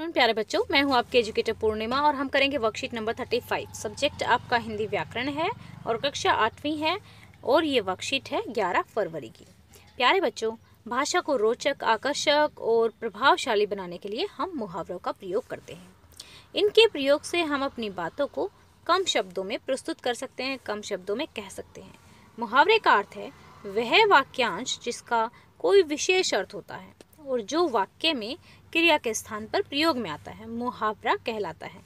afternoon प्यारे बच्चों मैं हूं आपके एजुकेटर पूर्णिमा और हम करेंगे worksheet number thirty five subject आपका हिंदी व्याकरण है और कक्षा आठवीं है और ये वर्कशीट है ग्यारह फरवरी की प्यारे बच्चों भाषा को रोचक आकर्षक और प्रभावशाली बनाने के लिए हम मुहावरों का प्रयोग करते हैं इनके प्रयोग से हम अपनी बातों को कम शब्दों में प्रस्तुत कर सकते हैं कम शब्दों में कह सकते हैं मुहावरे का अर्थ है वह वाक्यांश जिसका कोई विशेष अर्थ होता है और जो वाक्य में क्रिया के स्थान पर प्रयोग में आता है मुहावरा कहलाता है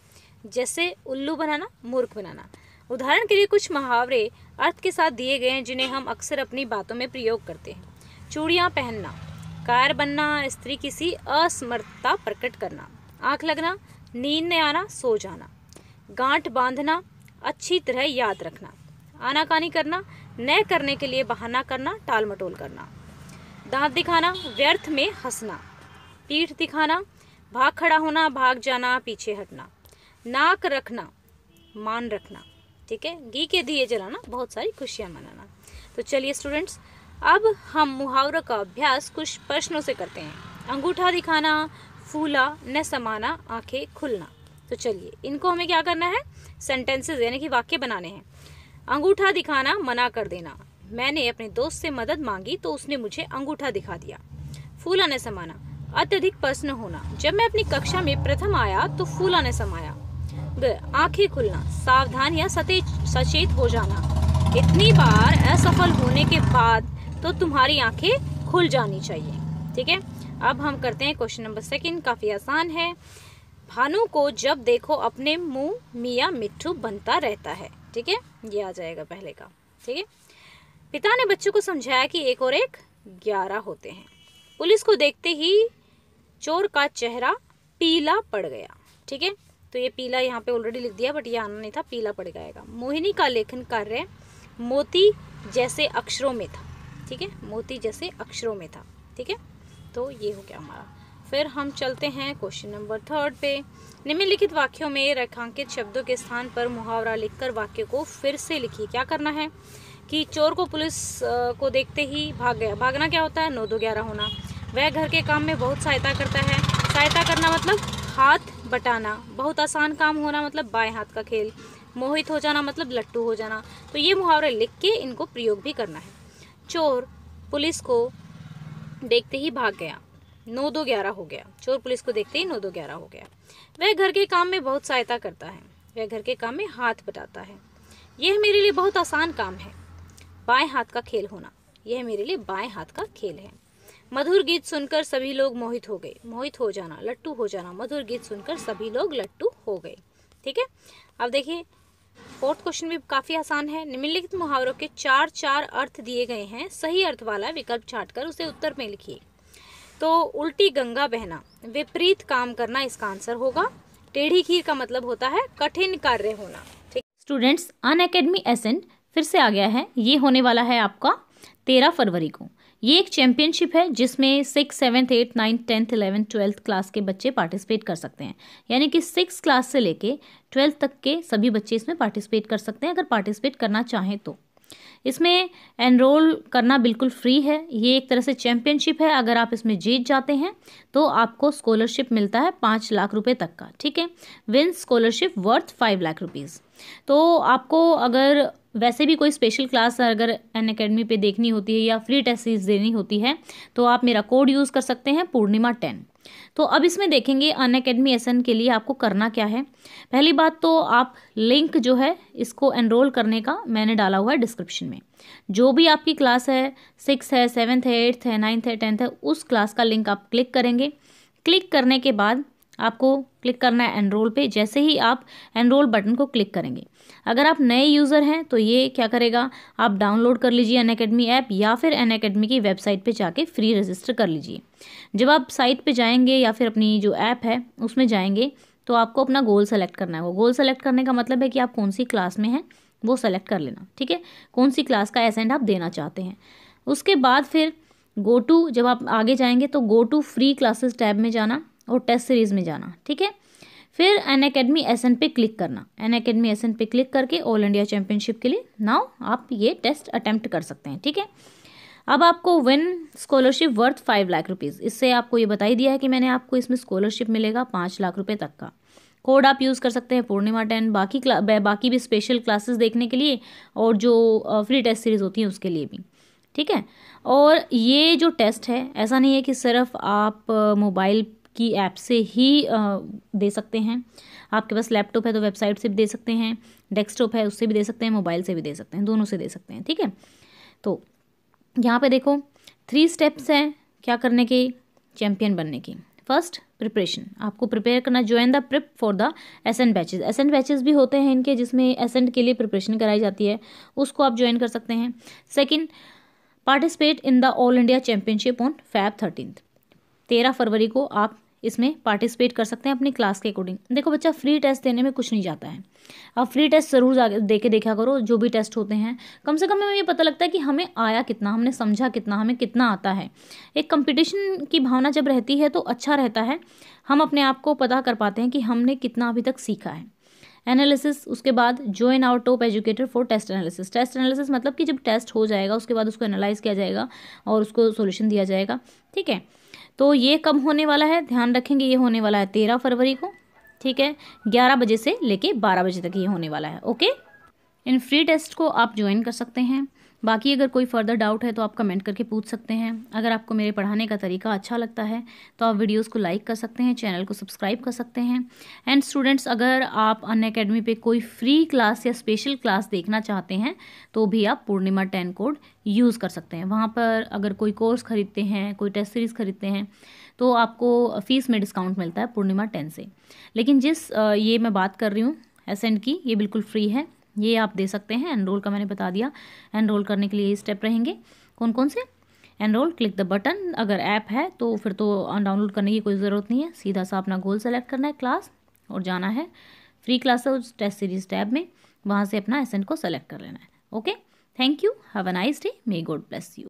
जैसे उल्लू बनाना मूर्ख बनाना उदाहरण के लिए कुछ मुहावरे अर्थ के साथ दिए गए हैं जिन्हें हम अक्सर अपनी बातों में प्रयोग करते हैं चूड़ियाँ पहनना कार बनना स्त्री किसी असमर्थता प्रकट करना आँख लगना नींद में आना सो जाना गांठ बांधना अच्छी तरह याद रखना आनाकानी करना न करने के लिए बहाना करना टाल मटोल करना दांत दिखाना व्यर्थ में हंसना पीठ दिखाना भाग खड़ा होना भाग जाना पीछे हटना नाक रखना मान रखना ठीक है घी के दिए जलाना बहुत सारी खुशियाँ मनाना तो चलिए स्टूडेंट्स अब हम मुहावरा का अभ्यास कुछ प्रश्नों से करते हैं अंगूठा दिखाना फूला न समाना आंखें खुलना तो चलिए इनको हमें क्या करना है सेंटेंसेस यानी कि वाक्य बनाने हैं अंगूठा दिखाना मना कर देना मैंने अपने दोस्त से मदद मांगी तो उसने मुझे अंगूठा दिखा दिया फूला ने समाना अत्यधिक प्रश्न होना जब मैं अपनी कक्षा में प्रथम आया तो फूला ने समाया आंखें खुलना सावधान या सचेत हो जाना इतनी बार असफल होने के बाद तो तुम्हारी आंखें खुल जानी चाहिए ठीक है अब हम करते हैं क्वेश्चन नंबर सेकंड काफ़ी आसान है भानु को जब देखो अपने मुंह मियाँ मिट्ठू बनता रहता है ठीक है ये आ जाएगा पहले का ठीक है पिता ने बच्चों को समझाया कि एक और एक ग्यारह होते हैं पुलिस को देखते ही चोर का चेहरा पीला पड़ गया ठीक है तो ये पीला यहाँ पे ऑलरेडी लिख दिया बट ये आना नहीं था पीला पड़ जाएगा मोहिनी का लेखन कार्य मोती जैसे अक्षरों में था ठीक है मोती जैसे अक्षरों में था ठीक है तो ये हो गया हमारा फिर हम चलते हैं क्वेश्चन नंबर थर्ड पे निम्नलिखित वाक्यों में रेखांकित शब्दों के स्थान पर मुहावरा लिखकर वाक्य को फिर से लिखिए क्या करना है कि चोर को पुलिस को देखते ही भाग गया भागना क्या होता है नौ दो ग्यारह होना वह घर के काम में बहुत सहायता करता है सहायता करना मतलब हाथ बटाना बहुत आसान काम होना मतलब बाएं हाथ का खेल मोहित हो जाना मतलब लट्टू हो जाना तो ये मुहावरे लिख के इनको प्रयोग भी करना है चोर पुलिस को देखते ही भाग गया नौ दो ग्यारह हो गया चोर पुलिस को देखते ही नौ दो ग्यारह हो गया वह घर के काम में बहुत सहायता करता है वह घर के काम में हाथ बटाता है यह मेरे लिए बहुत आसान काम है बाएं हाथ का खेल होना यह मेरे लिए बाएं हाथ का खेल है मधुर गीत सुनकर सभी लोग मोहित हो गए मोहित हो जाना लट्टू हो जाना मधुर गीत सुनकर सभी लोग लट्टू हो गए ठीक है अब देखिए फोर्थ क्वेश्चन भी काफ़ी आसान है निम्नलिखित मुहावरों के चार चार अर्थ दिए गए हैं सही अर्थ वाला विकल्प छाट उसे उत्तर में लिखिए तो उल्टी गंगा बहना विपरीत काम करना इसका आंसर होगा टेढ़ी खीर का मतलब होता है कठिन कार्य होना ठीक स्टूडेंट्स अन अकेडमी एसेंट फिर से आ गया है ये होने वाला है आपका तेरह फरवरी को ये एक चैम्पियनशिप है जिसमें six seventh eight ninth tenth eleventh twelfth class के बच्चे पार्टिसिपेट कर सकते हैं यानी कि सिक्स क्लास से लेके ट्वेल्थ तक के सभी बच्चे इसमें पार्टिसिपेट कर सकते हैं अगर पार्टिसिपेट करना चाहें तो इसमें एनरोल करना बिल्कुल फ्री है ये एक तरह से चैम्पियनशिप है अगर आप इसमें जीत जाते हैं तो आपको स्कॉलरशिप मिलता है पाँच लाख रुपए तक का ठीक है win scholarship worth five lakh rupees तो आपको अगर वैसे भी कोई स्पेशल क्लास अगर एन अकेडमी पे देखनी होती है या फ्री टेस्ट देनी होती है तो आप मेरा कोड यूज़ कर सकते हैं पूर्णिमा टेन तो अब इसमें देखेंगे अन अकेडमी एस के लिए आपको करना क्या है पहली बात तो आप लिंक जो है इसको एनरोल करने का मैंने डाला हुआ है डिस्क्रिप्शन में जो भी आपकी क्लास है सिक्स है सेवन्थ है एट्थ है नाइन्थ है टेंथ है उस क्लास का लिंक आप क्लिक करेंगे क्लिक करने के बाद आपको क्लिक करना है एनरोल पे जैसे ही आप एनरोल बटन को क्लिक करेंगे अगर आप नए यूज़र हैं तो ये क्या करेगा आप डाउनलोड कर लीजिए एन अकेडमी ऐप या फिर एन अकेडमी की वेबसाइट पे जाके फ्री रजिस्टर कर लीजिए जब आप साइट पे जाएंगे या फिर अपनी जो ऐप है उसमें जाएंगे तो आपको अपना गोल सेलेक्ट करना वो गोल सेलेक्ट करने का मतलब है कि आप कौन सी क्लास में हैं वो सेलेक्ट कर लेना ठीक है कौन सी क्लास का एसेंट आप देना चाहते हैं उसके बाद फिर गो टू जब आप आगे जाएंगे तो go to free classes tab में जाना और टेस्ट सीरीज़ में जाना ठीक है फिर एन अकेडमी एस एन पे क्लिक करना एन अकेडमी एस एन पे क्लिक करके ऑल इंडिया चैम्पियनशिप के लिए नाउ आप ये टेस्ट अटैम्प्ट कर सकते हैं ठीक है अब आपको win scholarship worth five lakh rupees इससे आपको ये बताई दिया है कि मैंने आपको इसमें स्कॉलरशिप मिलेगा पाँच लाख रुपये तक का कोड आप यूज़ कर सकते हैं पूर्णिमा टेन बाकी बाकी भी स्पेशल क्लासेस देखने के लिए और जो फ्री टेस्ट सीरीज़ होती हैं उसके लिए भी ठीक है और ये जो टेस्ट है ऐसा नहीं है कि सिर्फ आप मोबाइल की ऐप से ही दे सकते हैं आपके पास लैपटॉप है तो वेबसाइट से भी दे सकते हैं डेस्कटॉप है उससे भी दे सकते हैं मोबाइल से भी दे सकते हैं दोनों से दे सकते हैं ठीक है तो यहाँ पे देखो थ्री स्टेप्स हैं क्या करने के चैम्पियन बनने की फर्स्ट प्रिपरेशन आपको प्रिपेयर करना join the prep for the ascent batches ascent batches भी होते हैं इनके जिसमें एसेंट के लिए प्रिपरेशन कराई जाती है उसको आप ज्वाइन कर सकते हैं second participate in the all India championship on Feb thirteen तेरह फरवरी को आप इसमें पार्टिसिपेट कर सकते हैं अपनी क्लास के अकॉर्डिंग देखो बच्चा फ्री टेस्ट देने में कुछ नहीं जाता है आप फ्री टेस्ट ज़रूर जा दे के देखा करो जो भी टेस्ट होते हैं कम से कम हमें ये पता लगता है कि हमें आया कितना हमने समझा कितना हमें कितना आता है एक कंपटीशन की भावना जब रहती है तो अच्छा रहता है हम अपने आप को पता कर पाते हैं कि हमने कितना अभी तक सीखा है एनालिसिस उसके बाद join our top educator for test analysis test analysis मतलब कि जब टेस्ट हो जाएगा उसके बाद उसको एनालाइज किया जाएगा और उसको सोल्यूशन दिया जाएगा ठीक है तो ये कब होने वाला है ध्यान रखेंगे ये होने वाला है तेरह फरवरी को ठीक है ग्यारह बजे से लेके बारह बजे तक ये होने वाला है ओके इन फ्री टेस्ट को आप ज्वाइन कर सकते हैं बाकी अगर कोई फर्दर डाउट है तो आप कमेंट करके पूछ सकते हैं अगर आपको मेरे पढ़ाने का तरीका अच्छा लगता है तो आप वीडियोज़ को लाइक कर सकते हैं चैनल को सब्सक्राइब कर सकते हैं एंड स्टूडेंट्स अगर आप अन अकेडमी पर कोई फ्री क्लास या स्पेशल क्लास देखना चाहते हैं तो भी आप पूर्णिमा टेन कोड यूज़ कर सकते हैं वहाँ पर अगर कोई कोर्स खरीदते हैं कोई टेस्ट सीरीज़ खरीदते हैं तो आपको फ़ीस में डिस्काउंट मिलता है पूर्णिमा टेन से लेकिन जिस ये मैं बात कर रही हूँ एसेंट की ये बिल्कुल फ्री है ये आप दे सकते हैं एनरोल का मैंने बता दिया एनरोल करने के लिए ये स्टेप रहेंगे कौन कौन से एनरोल क्लिक द बटन अगर ऐप है तो फिर तो डाउनलोड करने की कोई ज़रूरत नहीं है सीधा सा अपना गोल सेलेक्ट करना है क्लास और जाना है फ्री उस टेस्ट सीरीज टैब में वहाँ से अपना एसेंट को सेलेक्ट कर लेना है okay thank you have a nice day may God bless you